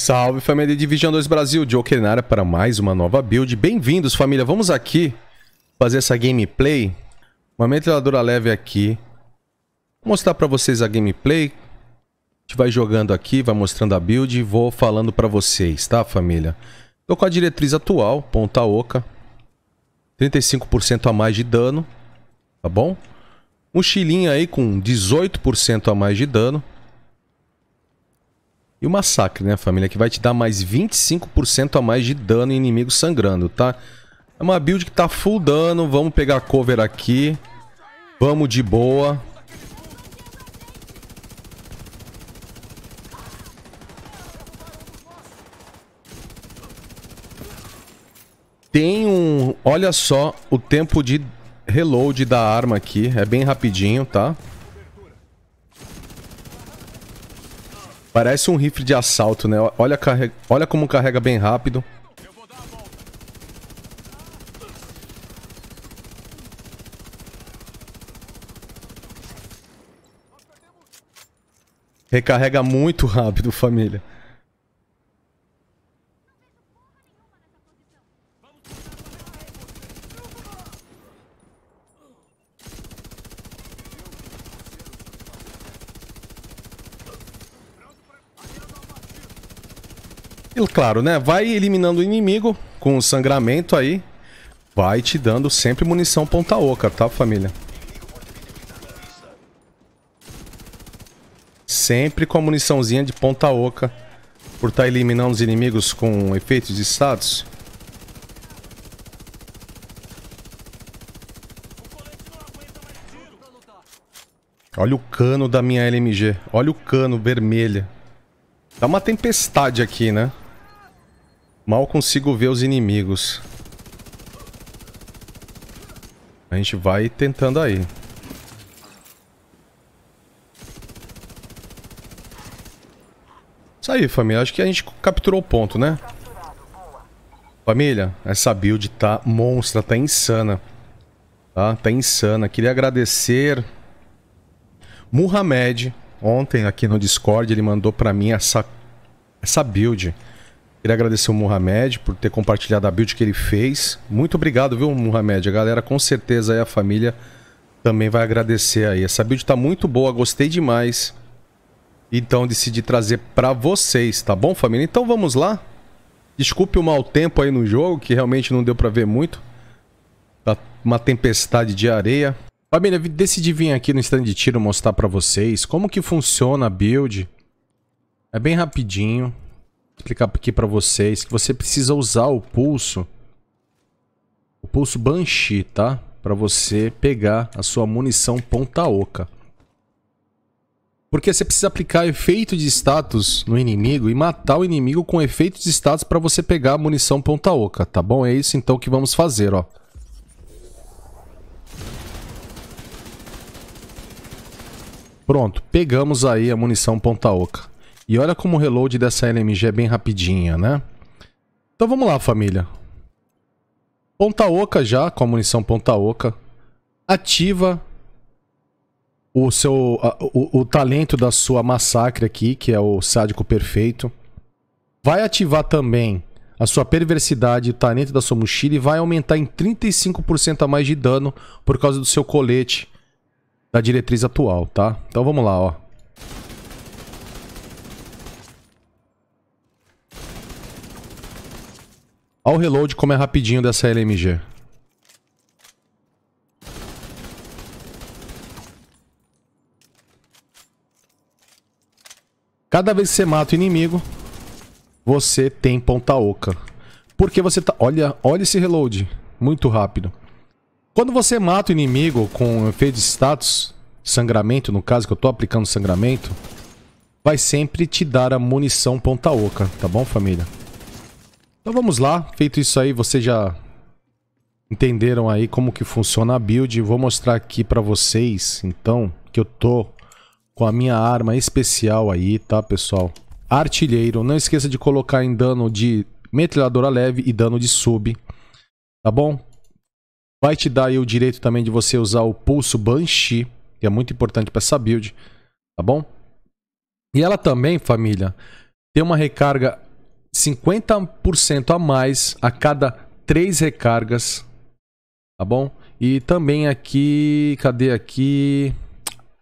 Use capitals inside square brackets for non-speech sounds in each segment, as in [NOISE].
Salve família de Division 2 Brasil, Joker Okenara para mais uma nova build. Bem-vindos família, vamos aqui fazer essa gameplay. Uma metralhadora leve aqui. Vou mostrar para vocês a gameplay. A gente vai jogando aqui, vai mostrando a build e vou falando para vocês, tá família? Tô com a diretriz atual, ponta oca. 35% a mais de dano, tá bom? Mochilinha aí com 18% a mais de dano. E o massacre, né, família? Que vai te dar mais 25% a mais de dano em inimigo sangrando, tá? É uma build que tá full dano. Vamos pegar cover aqui. Vamos de boa. Tem um... Olha só o tempo de reload da arma aqui. É bem rapidinho, tá? Tá? Parece um rifle de assalto, né? Olha, carrega... Olha como carrega bem rápido. Recarrega muito rápido, família. claro, né? Vai eliminando o inimigo com o sangramento aí. Vai te dando sempre munição ponta oca, tá, família? Sempre com a muniçãozinha de ponta oca. Por estar tá eliminando os inimigos com efeitos de status. Olha o cano da minha LMG. Olha o cano vermelha. Tá uma tempestade aqui, né? Mal consigo ver os inimigos. A gente vai tentando aí. Isso aí, família. Acho que a gente capturou o ponto, né? Família, essa build tá monstra, tá insana. Tá, tá insana. Queria agradecer Muhammad. Ontem aqui no Discord ele mandou pra mim essa, essa build. Queria agradecer o Mohamed por ter compartilhado a build que ele fez. Muito obrigado, viu, Mohamed? A galera com certeza aí, a família também vai agradecer aí. Essa build tá muito boa, gostei demais. Então decidi trazer para vocês, tá bom, família? Então vamos lá. Desculpe o mau tempo aí no jogo, que realmente não deu para ver muito. Tá uma tempestade de areia. Família, decidi vir aqui no stand de tiro mostrar para vocês como que funciona a build. É bem rapidinho explicar aqui para vocês que você precisa usar o pulso, o pulso Banshee, tá? Para você pegar a sua munição ponta oca. Porque você precisa aplicar efeito de status no inimigo e matar o inimigo com efeito de status para você pegar a munição ponta oca, tá bom? É isso então que vamos fazer, ó. Pronto, pegamos aí a munição ponta oca. E olha como o reload dessa LMG é bem rapidinha, né? Então vamos lá, família. Ponta oca já, com a munição ponta oca. Ativa o seu a, o, o, talento da sua massacre aqui, que é o sádico perfeito. Vai ativar também a sua perversidade o talento da sua mochila e vai aumentar em 35% a mais de dano por causa do seu colete da diretriz atual, tá? Então vamos lá, ó. Olha o reload como é rapidinho dessa LMG. Cada vez que você mata o inimigo, você tem ponta oca. Porque você tá... Olha, olha esse reload. Muito rápido. Quando você mata o inimigo com efeito de status, sangramento, no caso que eu tô aplicando sangramento, vai sempre te dar a munição ponta oca, tá bom, família? Então vamos lá, feito isso aí, vocês já entenderam aí como que funciona a build. Vou mostrar aqui para vocês, então, que eu tô com a minha arma especial aí, tá, pessoal? Artilheiro, não esqueça de colocar em dano de metralhadora leve e dano de sub, tá bom? Vai te dar aí o direito também de você usar o pulso Banshee, que é muito importante para essa build, tá bom? E ela também, família, tem uma recarga 50% a mais a cada três recargas, tá bom? E também aqui, cadê aqui?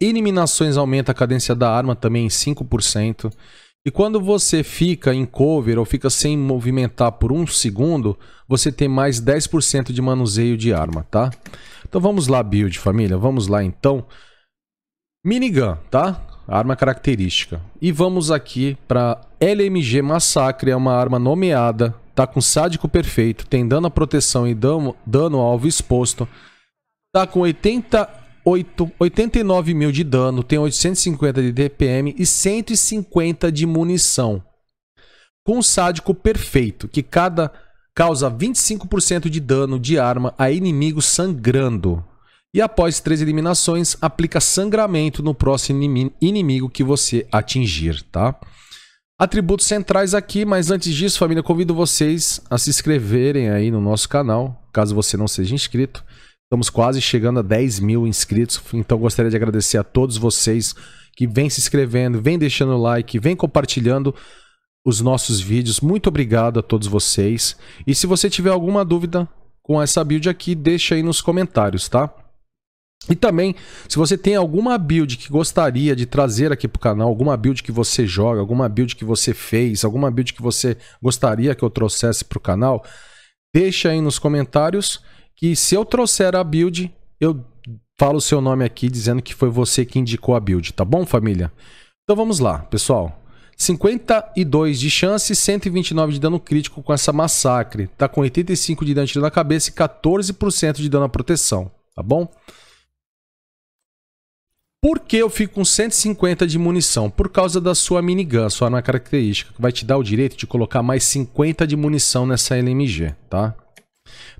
Eliminações aumenta a cadência da arma também em 5%. E quando você fica em cover ou fica sem movimentar por um segundo, você tem mais 10% de manuseio de arma, tá? Então vamos lá, build, família. Vamos lá, então. Minigun, tá? Arma característica. E vamos aqui para LMG Massacre, é uma arma nomeada, tá com sádico perfeito, tem dano à proteção e dano, dano alvo exposto. Tá com 88, 89 mil de dano, tem 850 de DPM e 150 de munição. Com sádico perfeito, que cada causa 25% de dano de arma a inimigo sangrando. E após três eliminações, aplica sangramento no próximo inimigo que você atingir, tá? Atributos centrais aqui, mas antes disso, família, convido vocês a se inscreverem aí no nosso canal, caso você não seja inscrito. Estamos quase chegando a 10 mil inscritos, então gostaria de agradecer a todos vocês que vêm se inscrevendo, vêm deixando o like, vêm compartilhando os nossos vídeos. Muito obrigado a todos vocês. E se você tiver alguma dúvida com essa build aqui, deixa aí nos comentários, tá? E também, se você tem alguma build que gostaria de trazer aqui pro canal, alguma build que você joga, alguma build que você fez, alguma build que você gostaria que eu trouxesse pro canal, deixa aí nos comentários que se eu trouxer a build, eu falo o seu nome aqui dizendo que foi você que indicou a build, tá bom, família? Então vamos lá, pessoal. 52 de chance, 129 de dano crítico com essa massacre. Tá com 85 de dano tiro na cabeça e 14% de dano à proteção, tá bom? Por que eu fico com 150 de munição? Por causa da sua minigun, sua arma característica, que vai te dar o direito de colocar mais 50 de munição nessa LMG, tá?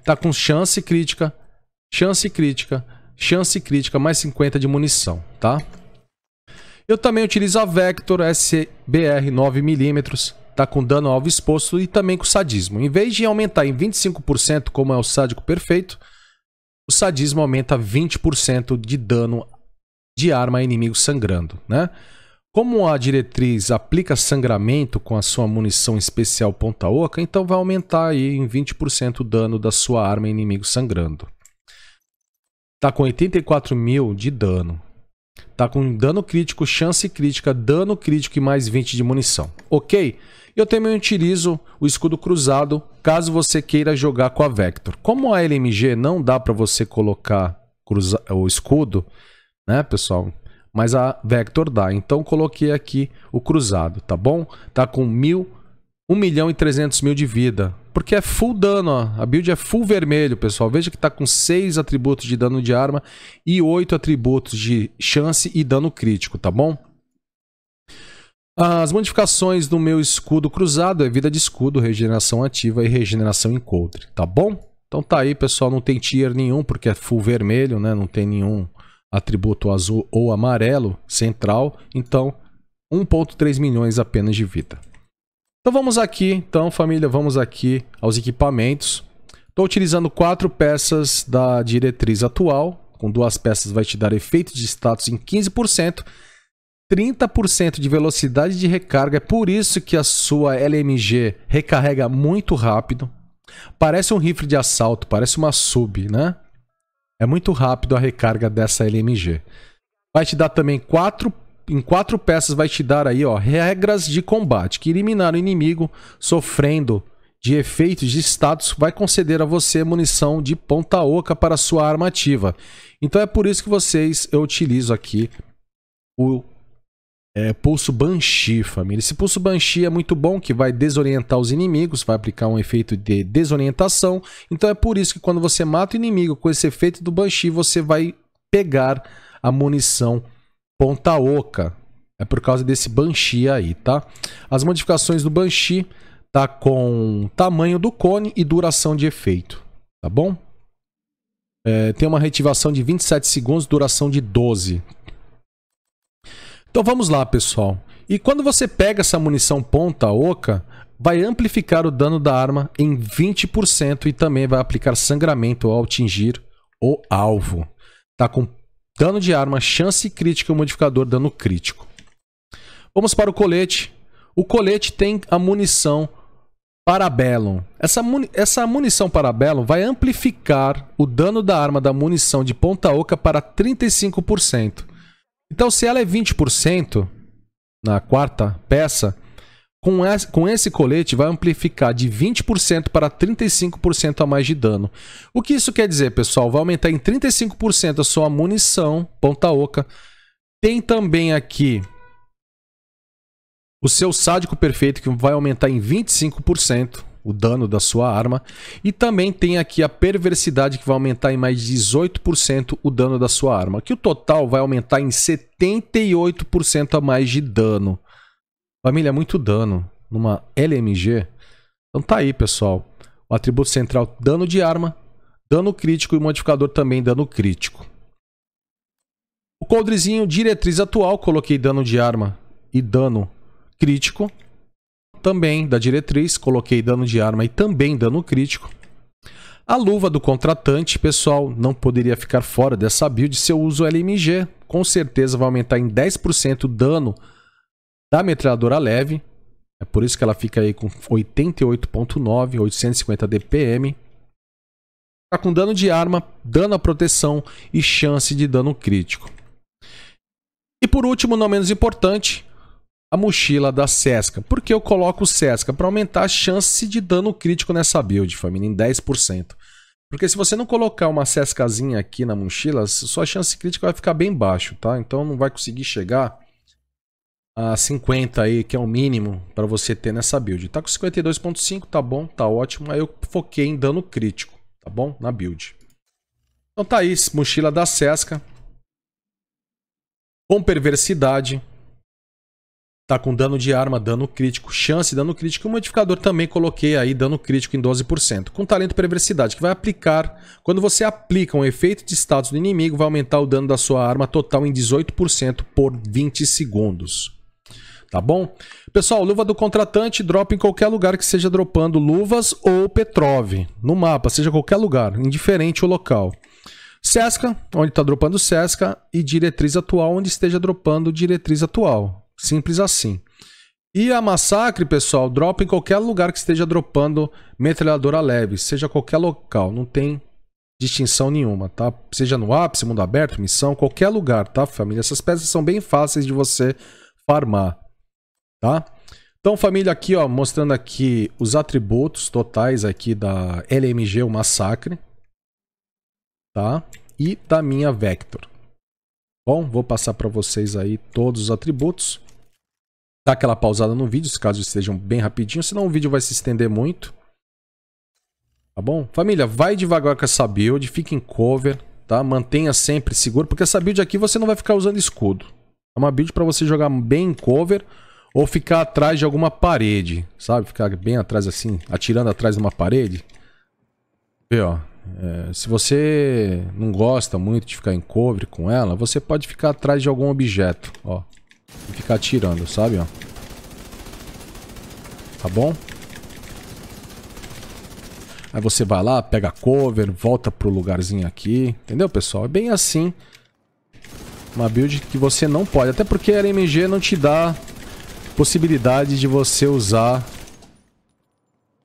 Tá com chance crítica, chance crítica, chance crítica, mais 50 de munição, tá? Eu também utilizo a Vector SBR 9mm, tá com dano alvo exposto e também com sadismo. Em vez de aumentar em 25%, como é o sádico perfeito, o sadismo aumenta 20% de dano de arma a inimigo sangrando, né? Como a diretriz aplica sangramento com a sua munição especial ponta oca, então vai aumentar aí em 20% o dano da sua arma a inimigo sangrando. Tá com 84 mil de dano. Tá com dano crítico, chance crítica, dano crítico e mais 20 de munição. Ok? Eu também utilizo o escudo cruzado caso você queira jogar com a Vector. Como a LMG não dá para você colocar cruza... o escudo, né, pessoal? Mas a Vector dá. Então coloquei aqui o cruzado, tá bom? Tá com mil, 1 milhão e 300 mil de vida. Porque é full dano, ó. A build é full vermelho, pessoal. Veja que tá com 6 atributos de dano de arma e 8 atributos de chance e dano crítico, tá bom? As modificações do meu escudo cruzado é vida de escudo, regeneração ativa e regeneração em tá bom? Então tá aí, pessoal, não tem tier nenhum, porque é full vermelho, né? Não tem nenhum atributo azul ou amarelo central, então 1.3 milhões apenas de vida. Então vamos aqui, então família, vamos aqui aos equipamentos. Estou utilizando quatro peças da diretriz atual, com duas peças vai te dar efeito de status em 15%, 30% de velocidade de recarga, é por isso que a sua LMG recarrega muito rápido. Parece um rifle de assalto, parece uma sub, né? É muito rápido a recarga dessa LMG. Vai te dar também quatro em quatro peças vai te dar aí, ó, regras de combate que eliminar o inimigo sofrendo de efeitos de status vai conceder a você munição de ponta oca para sua arma ativa. Então é por isso que vocês eu utilizo aqui o é, pulso Banshee, família. Esse pulso Banshee é muito bom, que vai desorientar os inimigos, vai aplicar um efeito de desorientação. Então é por isso que quando você mata o inimigo com esse efeito do Banshee, você vai pegar a munição ponta oca. É por causa desse Banshee aí, tá? As modificações do Banshee tá com tamanho do cone e duração de efeito, tá bom? É, tem uma reativação de 27 segundos, duração de 12. Então vamos lá, pessoal. E quando você pega essa munição ponta oca, vai amplificar o dano da arma em 20% e também vai aplicar sangramento ao atingir o alvo. Tá com dano de arma, chance crítica e modificador dano crítico. Vamos para o colete. O colete tem a munição Parabellum. Essa, muni essa munição Parabellum vai amplificar o dano da arma da munição de ponta oca para 35%. Então, se ela é 20% na quarta peça, com esse, com esse colete vai amplificar de 20% para 35% a mais de dano. O que isso quer dizer, pessoal? Vai aumentar em 35% a sua munição, ponta oca. Tem também aqui o seu sádico perfeito, que vai aumentar em 25% o dano da sua arma. E também tem aqui a perversidade que vai aumentar em mais 18% o dano da sua arma. Que o total vai aumentar em 78% a mais de dano. Família, é muito dano numa LMG. Então tá aí, pessoal. O atributo central, dano de arma, dano crítico e o modificador também dano crítico. O coldrezinho, diretriz atual, coloquei dano de arma e dano crítico também da diretriz, coloquei dano de arma e também dano crítico. A luva do contratante, pessoal, não poderia ficar fora dessa build se eu uso LMG. Com certeza vai aumentar em 10% o dano da metralhadora leve. É por isso que ela fica aí com 88.9, 850 DPM. Está com dano de arma, dano à proteção e chance de dano crítico. E por último, não menos importante, a mochila da Sesca. Por que eu coloco o Sesca? Para aumentar a chance de dano crítico nessa build, família, em 10%. Porque se você não colocar uma Sescazinha aqui na mochila, sua chance crítica vai ficar bem baixo, tá? Então não vai conseguir chegar a 50 aí, que é o mínimo para você ter nessa build. Tá com 52.5, tá bom, tá ótimo. Aí eu foquei em dano crítico, tá bom? Na build. Então tá aí, mochila da Sesca. Com perversidade, Tá com dano de arma, dano crítico, chance, dano crítico. E modificador também coloquei aí dano crítico em 12%. Com talento perversidade, que vai aplicar... Quando você aplica um efeito de status do inimigo, vai aumentar o dano da sua arma total em 18% por 20 segundos. Tá bom? Pessoal, luva do contratante dropa em qualquer lugar que seja dropando luvas ou Petrov. No mapa, seja qualquer lugar, indiferente o local. Sesca, onde está dropando Sesca, e Diretriz Atual, onde esteja dropando Diretriz Atual. Simples assim. E a Massacre, pessoal, dropa em qualquer lugar que esteja dropando metralhadora leve, seja qualquer local, não tem distinção nenhuma, tá? Seja no ápice, mundo aberto, missão, qualquer lugar, tá, família? Essas peças são bem fáceis de você farmar, tá? Então, família, aqui, ó, mostrando aqui os atributos totais aqui da LMG, o Massacre, tá? E da minha Vector. Bom, vou passar para vocês aí todos os atributos. Dá aquela pausada no vídeo, caso estejam bem rapidinho, senão o vídeo vai se estender muito. Tá bom? Família, vai devagar com essa build, fique em cover, tá? Mantenha sempre seguro, porque essa build aqui você não vai ficar usando escudo. É uma build para você jogar bem em cover ou ficar atrás de alguma parede, sabe? Ficar bem atrás assim, atirando atrás de uma parede. Vê, ó. É, se você não gosta muito de ficar em cover com ela, você pode ficar atrás de algum objeto, ó. E ficar atirando, sabe? Ó. Tá bom? Aí você vai lá, pega cover, volta pro lugarzinho aqui. Entendeu, pessoal? É bem assim. Uma build que você não pode. Até porque a LMG não te dá possibilidade de você usar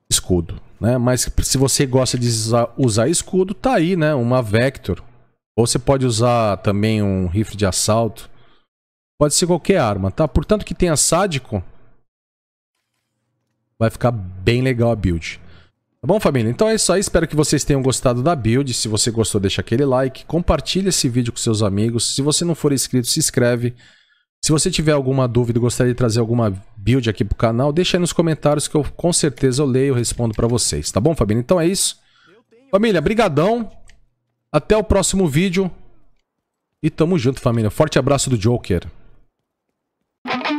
escudo. Né? Mas se você gosta de usar escudo, tá aí, né? Uma Vector. Ou você pode usar também um rifle de assalto. Pode ser qualquer arma, tá? Portanto que tenha sádico, vai ficar bem legal a build. Tá bom, família? Então é isso aí. Espero que vocês tenham gostado da build. Se você gostou, deixa aquele like. Compartilha esse vídeo com seus amigos. Se você não for inscrito, se inscreve. Se você tiver alguma dúvida, gostaria de trazer alguma build aqui pro canal, deixa aí nos comentários que eu com certeza eu leio e respondo para vocês. Tá bom, família? Então é isso. Família, brigadão. Até o próximo vídeo. E tamo junto, família. Forte abraço do Joker. you [LAUGHS]